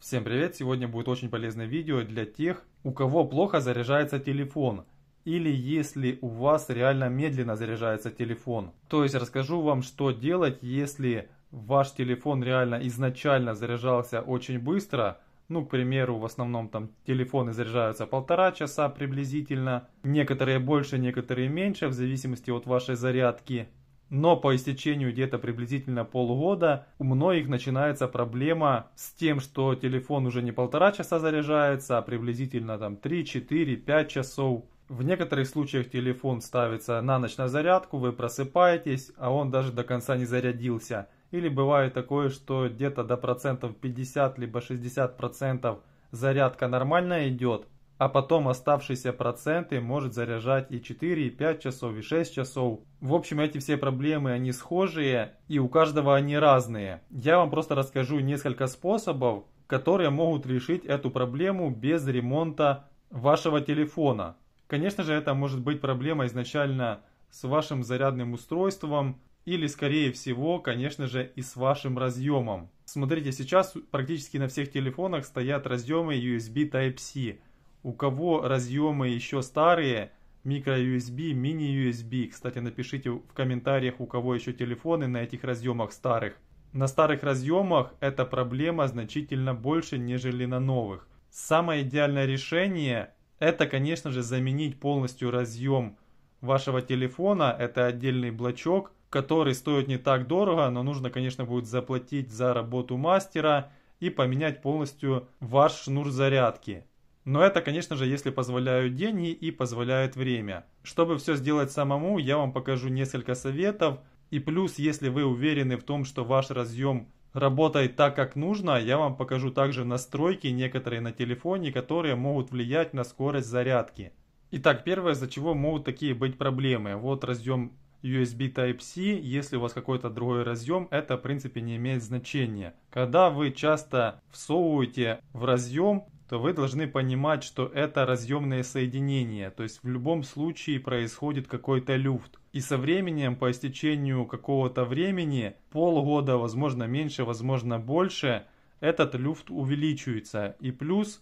Всем привет! Сегодня будет очень полезное видео для тех, у кого плохо заряжается телефон или если у вас реально медленно заряжается телефон. То есть расскажу вам, что делать, если ваш телефон реально изначально заряжался очень быстро. Ну, к примеру, в основном там телефоны заряжаются полтора часа приблизительно. Некоторые больше, некоторые меньше, в зависимости от вашей зарядки но по истечению где-то приблизительно полгода у многих начинается проблема с тем, что телефон уже не полтора часа заряжается, а приблизительно там 3, 4, 5 часов. В некоторых случаях телефон ставится на ночь на зарядку, вы просыпаетесь, а он даже до конца не зарядился. Или бывает такое, что где-то до процентов 50 либо 60 процентов зарядка нормально идет, а потом оставшиеся проценты может заряжать и 4, и 5 часов, и 6 часов. В общем, эти все проблемы, они схожие, и у каждого они разные. Я вам просто расскажу несколько способов, которые могут решить эту проблему без ремонта вашего телефона. Конечно же, это может быть проблема изначально с вашим зарядным устройством или, скорее всего, конечно же, и с вашим разъемом. Смотрите, сейчас практически на всех телефонах стоят разъемы USB Type-C у кого разъемы еще старые, микро-USB, мини-USB. Кстати, напишите в комментариях, у кого еще телефоны на этих разъемах старых. На старых разъемах эта проблема значительно больше, нежели на новых. Самое идеальное решение – это, конечно же, заменить полностью разъем вашего телефона. Это отдельный блочок, который стоит не так дорого, но нужно, конечно, будет заплатить за работу мастера и поменять полностью ваш шнур зарядки. Но это, конечно же, если позволяют деньги и позволяет время. Чтобы все сделать самому, я вам покажу несколько советов. И плюс, если вы уверены в том, что ваш разъем работает так, как нужно, я вам покажу также настройки некоторые на телефоне, которые могут влиять на скорость зарядки. Итак, первое, из-за чего могут такие быть проблемы. Вот разъем USB Type-C, если у вас какой-то другой разъем, это в принципе не имеет значения. Когда вы часто всовываете в разъем то вы должны понимать, что это разъемные соединения, то есть в любом случае происходит какой-то люфт. И со временем, по истечению какого-то времени, полгода, возможно меньше, возможно больше, этот люфт увеличивается. И плюс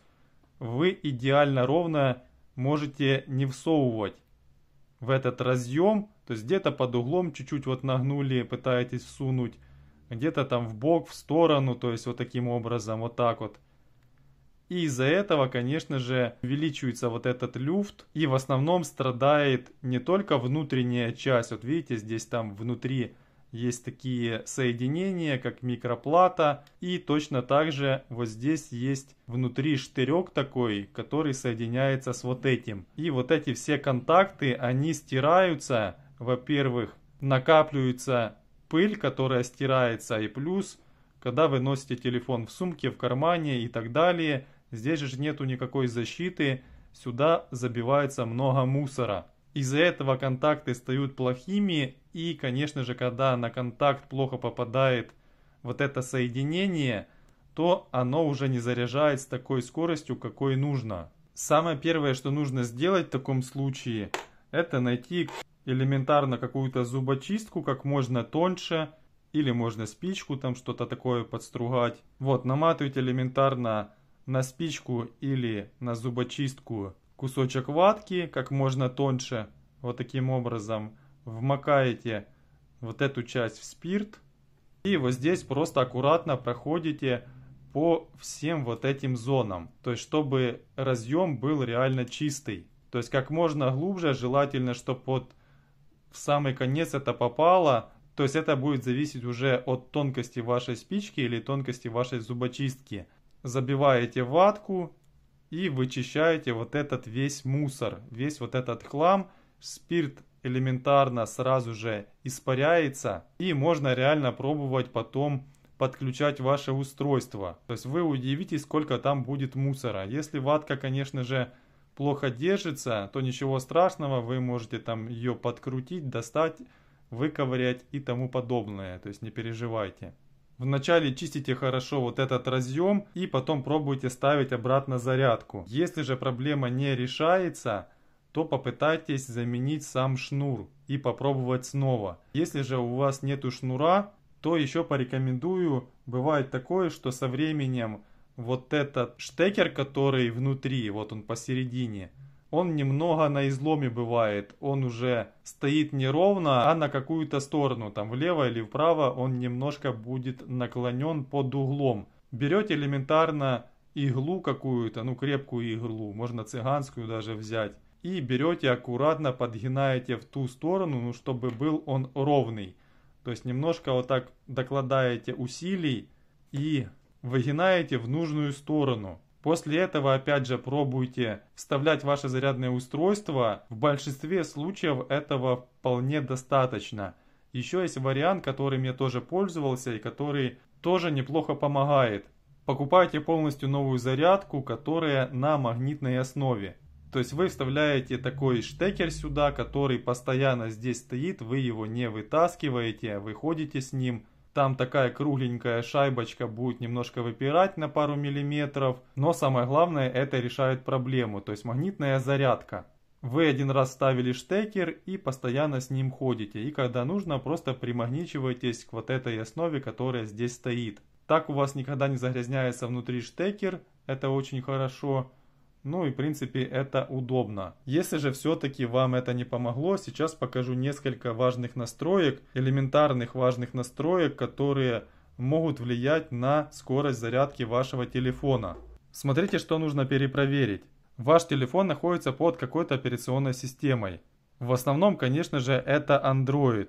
вы идеально ровно можете не всовывать в этот разъем, то есть где-то под углом чуть-чуть вот нагнули, пытаетесь сунуть где-то там в бок, в сторону, то есть вот таким образом, вот так вот. И из-за этого, конечно же, увеличивается вот этот люфт. И в основном страдает не только внутренняя часть. Вот видите, здесь там внутри есть такие соединения, как микроплата. И точно так же вот здесь есть внутри штырек такой, который соединяется с вот этим. И вот эти все контакты, они стираются, во-первых, накапливается пыль, которая стирается, и плюс, когда вы носите телефон в сумке, в кармане и так далее – Здесь же нету никакой защиты, сюда забивается много мусора. Из-за этого контакты стают плохими, и, конечно же, когда на контакт плохо попадает вот это соединение, то оно уже не заряжает с такой скоростью, какой нужно. Самое первое, что нужно сделать в таком случае, это найти элементарно какую-то зубочистку как можно тоньше, или можно спичку там что-то такое подстругать. Вот, наматывать элементарно на спичку или на зубочистку кусочек ватки как можно тоньше, вот таким образом, вмакаете вот эту часть в спирт и вот здесь просто аккуратно проходите по всем вот этим зонам, то есть чтобы разъем был реально чистый. То есть как можно глубже, желательно, чтобы под в самый конец это попало, то есть это будет зависеть уже от тонкости вашей спички или тонкости вашей зубочистки забиваете ватку и вычищаете вот этот весь мусор, весь вот этот хлам. Спирт элементарно сразу же испаряется и можно реально пробовать потом подключать ваше устройство. То есть вы удивитесь, сколько там будет мусора. Если ватка, конечно же, плохо держится, то ничего страшного, вы можете там ее подкрутить, достать, выковырять и тому подобное. То есть не переживайте. Вначале чистите хорошо вот этот разъем и потом пробуйте ставить обратно зарядку. Если же проблема не решается, то попытайтесь заменить сам шнур и попробовать снова. Если же у вас нету шнура, то еще порекомендую, бывает такое, что со временем вот этот штекер, который внутри, вот он посередине, он немного на изломе бывает. Он уже стоит неровно, а на какую-то сторону, там влево или вправо, он немножко будет наклонен под углом. Берете элементарно иглу какую-то, ну крепкую иглу, можно цыганскую даже взять. И берете аккуратно, подгинаете в ту сторону, ну, чтобы был он ровный. То есть немножко вот так докладаете усилий и выгинаете в нужную сторону. После этого опять же пробуйте вставлять ваше зарядное устройство. В большинстве случаев этого вполне достаточно. Еще есть вариант, который мне тоже пользовался и который тоже неплохо помогает. Покупайте полностью новую зарядку, которая на магнитной основе. То есть вы вставляете такой штекер сюда, который постоянно здесь стоит, вы его не вытаскиваете, а выходите с ним – там такая кругленькая шайбочка будет немножко выпирать на пару миллиметров. Но самое главное, это решает проблему, то есть магнитная зарядка. Вы один раз ставили штекер и постоянно с ним ходите. И когда нужно, просто примагничиваетесь к вот этой основе, которая здесь стоит. Так у вас никогда не загрязняется внутри штекер, это очень хорошо. Ну и в принципе это удобно. Если же все-таки вам это не помогло, сейчас покажу несколько важных настроек, элементарных важных настроек, которые могут влиять на скорость зарядки вашего телефона. Смотрите, что нужно перепроверить. Ваш телефон находится под какой-то операционной системой. В основном, конечно же, это Android.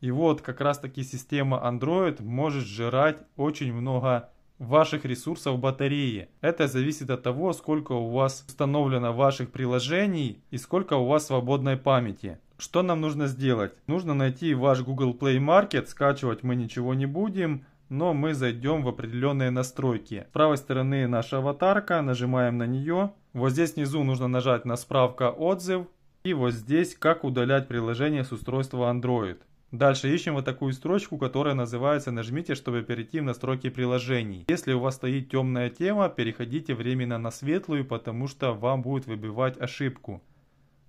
И вот как раз таки система Android может жрать очень много ваших ресурсов батареи. Это зависит от того, сколько у вас установлено ваших приложений и сколько у вас свободной памяти. Что нам нужно сделать? Нужно найти ваш Google Play Market, скачивать мы ничего не будем, но мы зайдем в определенные настройки. С правой стороны наша аватарка, нажимаем на нее. Вот здесь внизу нужно нажать на справка отзыв. И вот здесь как удалять приложение с устройства Android. Дальше ищем вот такую строчку, которая называется «Нажмите, чтобы перейти в настройки приложений». Если у вас стоит темная тема, переходите временно на светлую, потому что вам будет выбивать ошибку.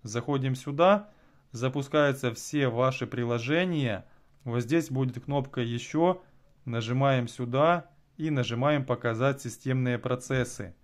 Заходим сюда, запускаются все ваши приложения. Вот здесь будет кнопка «Еще», нажимаем сюда и нажимаем «Показать системные процессы».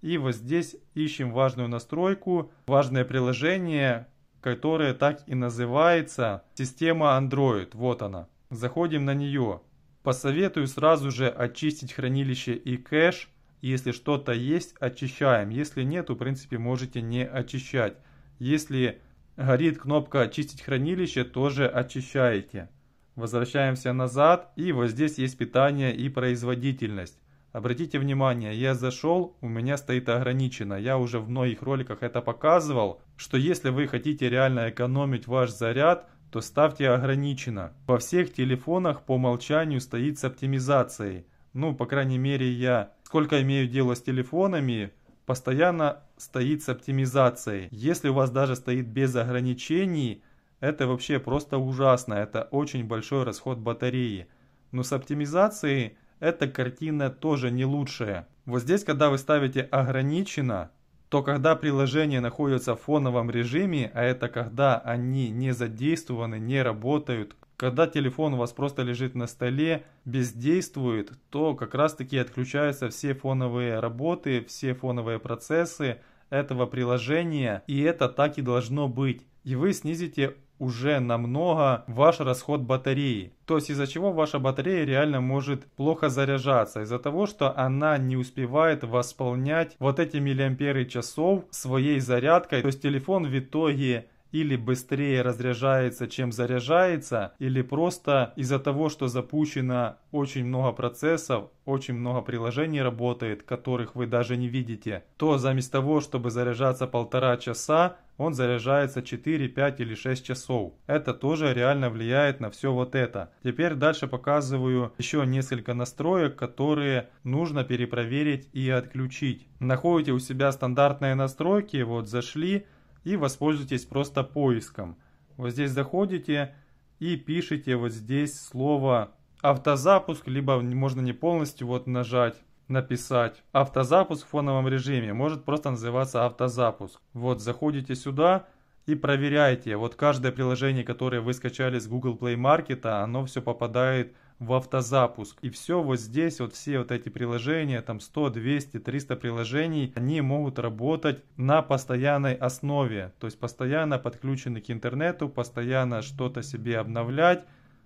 И вот здесь ищем важную настройку, важное приложение, которая так и называется «Система Android». Вот она. Заходим на нее. Посоветую сразу же очистить хранилище и кэш. Если что-то есть, очищаем. Если нет, в принципе, можете не очищать. Если горит кнопка «Очистить хранилище», тоже очищаете. Возвращаемся назад и вот здесь есть питание и производительность. Обратите внимание, я зашел, у меня стоит ограничено. Я уже в многих роликах это показывал, что если вы хотите реально экономить ваш заряд, то ставьте ограничено. Во всех телефонах по умолчанию стоит с оптимизацией. Ну, по крайней мере, я, сколько имею дело с телефонами, постоянно стоит с оптимизацией. Если у вас даже стоит без ограничений, это вообще просто ужасно. Это очень большой расход батареи. Но с оптимизацией эта картина тоже не лучшая. Вот здесь, когда вы ставите «ограничено», то когда приложения находятся в фоновом режиме, а это когда они не задействованы, не работают, когда телефон у вас просто лежит на столе, бездействует, то как раз таки отключаются все фоновые работы, все фоновые процессы этого приложения, и это так и должно быть. И вы снизите уже намного ваш расход батареи. То есть из-за чего ваша батарея реально может плохо заряжаться. Из-за того, что она не успевает восполнять вот эти миллиамперы часов своей зарядкой. То есть телефон в итоге или быстрее разряжается, чем заряжается, или просто из-за того, что запущено очень много процессов, очень много приложений работает, которых вы даже не видите, то вместо того, чтобы заряжаться полтора часа, он заряжается 4, 5 или 6 часов. Это тоже реально влияет на все вот это. Теперь дальше показываю еще несколько настроек, которые нужно перепроверить и отключить. Находите у себя стандартные настройки, вот зашли, и воспользуйтесь просто поиском. Вот здесь заходите и пишите вот здесь слово автозапуск, либо можно не полностью вот нажать написать автозапуск в фоновом режиме может просто называться автозапуск вот заходите сюда и проверяйте вот каждое приложение которое вы скачали с google play market оно все попадает в автозапуск. И все вот здесь, вот все вот эти приложения, там 100, 200, 300 приложений, они могут работать на постоянной основе. То есть постоянно подключены к интернету, постоянно что-то себе обновлять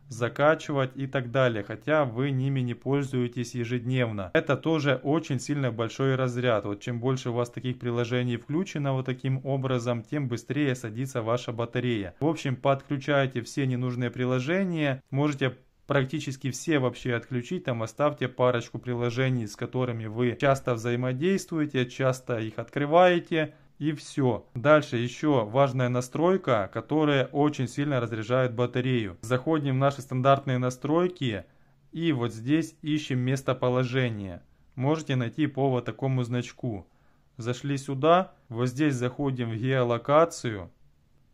закачивать и так далее, хотя вы ними не пользуетесь ежедневно. Это тоже очень сильно большой разряд. Вот чем больше у вас таких приложений включено вот таким образом, тем быстрее садится ваша батарея. В общем, подключайте все ненужные приложения, можете практически все вообще отключить, там оставьте парочку приложений, с которыми вы часто взаимодействуете, часто их открываете, и все. Дальше еще важная настройка, которая очень сильно разряжает батарею. Заходим в наши стандартные настройки и вот здесь ищем местоположение. Можете найти по вот такому значку. Зашли сюда, вот здесь заходим в геолокацию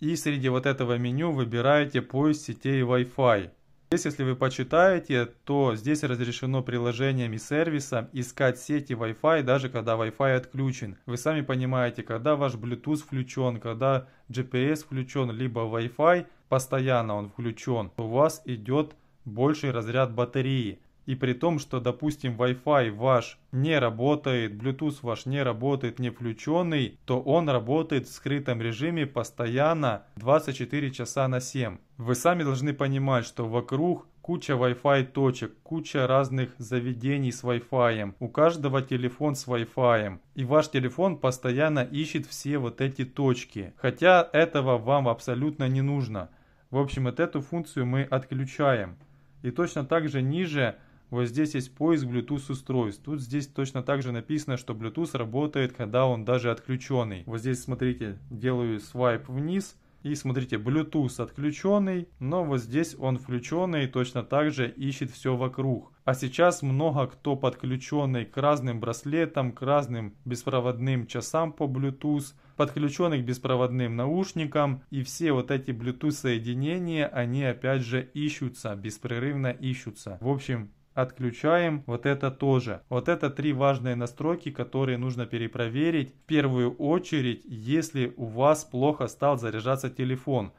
и среди вот этого меню выбираете поиск сетей Wi-Fi. Здесь, если вы почитаете, то здесь разрешено приложениями сервиса искать сети Wi-Fi, даже когда Wi-Fi отключен. Вы сами понимаете, когда ваш Bluetooth включен, когда GPS включен, либо Wi-Fi постоянно он включен, у вас идет больший разряд батареи. И при том, что, допустим, Wi-Fi ваш не работает, Bluetooth ваш не работает, не включенный, то он работает в скрытом режиме постоянно 24 часа на 7. Вы сами должны понимать, что вокруг куча Wi-Fi точек, куча разных заведений с Wi-Fi, у каждого телефон с Wi-Fi. И ваш телефон постоянно ищет все вот эти точки. Хотя этого вам абсолютно не нужно. В общем, вот эту функцию мы отключаем. И точно так же ниже вот здесь есть поиск Bluetooth устройств. Тут здесь точно так же написано, что Bluetooth работает, когда он даже отключенный. Вот здесь, смотрите, делаю свайп вниз. И смотрите, Bluetooth отключенный, но вот здесь он включенный, точно так же ищет все вокруг. А сейчас много кто подключенный к разным браслетам, к разным беспроводным часам по Bluetooth, подключенный к беспроводным наушникам. И все вот эти Bluetooth соединения, они опять же ищутся, беспрерывно ищутся. В общем, отключаем вот это тоже. Вот это три важные настройки, которые нужно перепроверить. В первую очередь, если у вас плохо стал заряжаться телефон.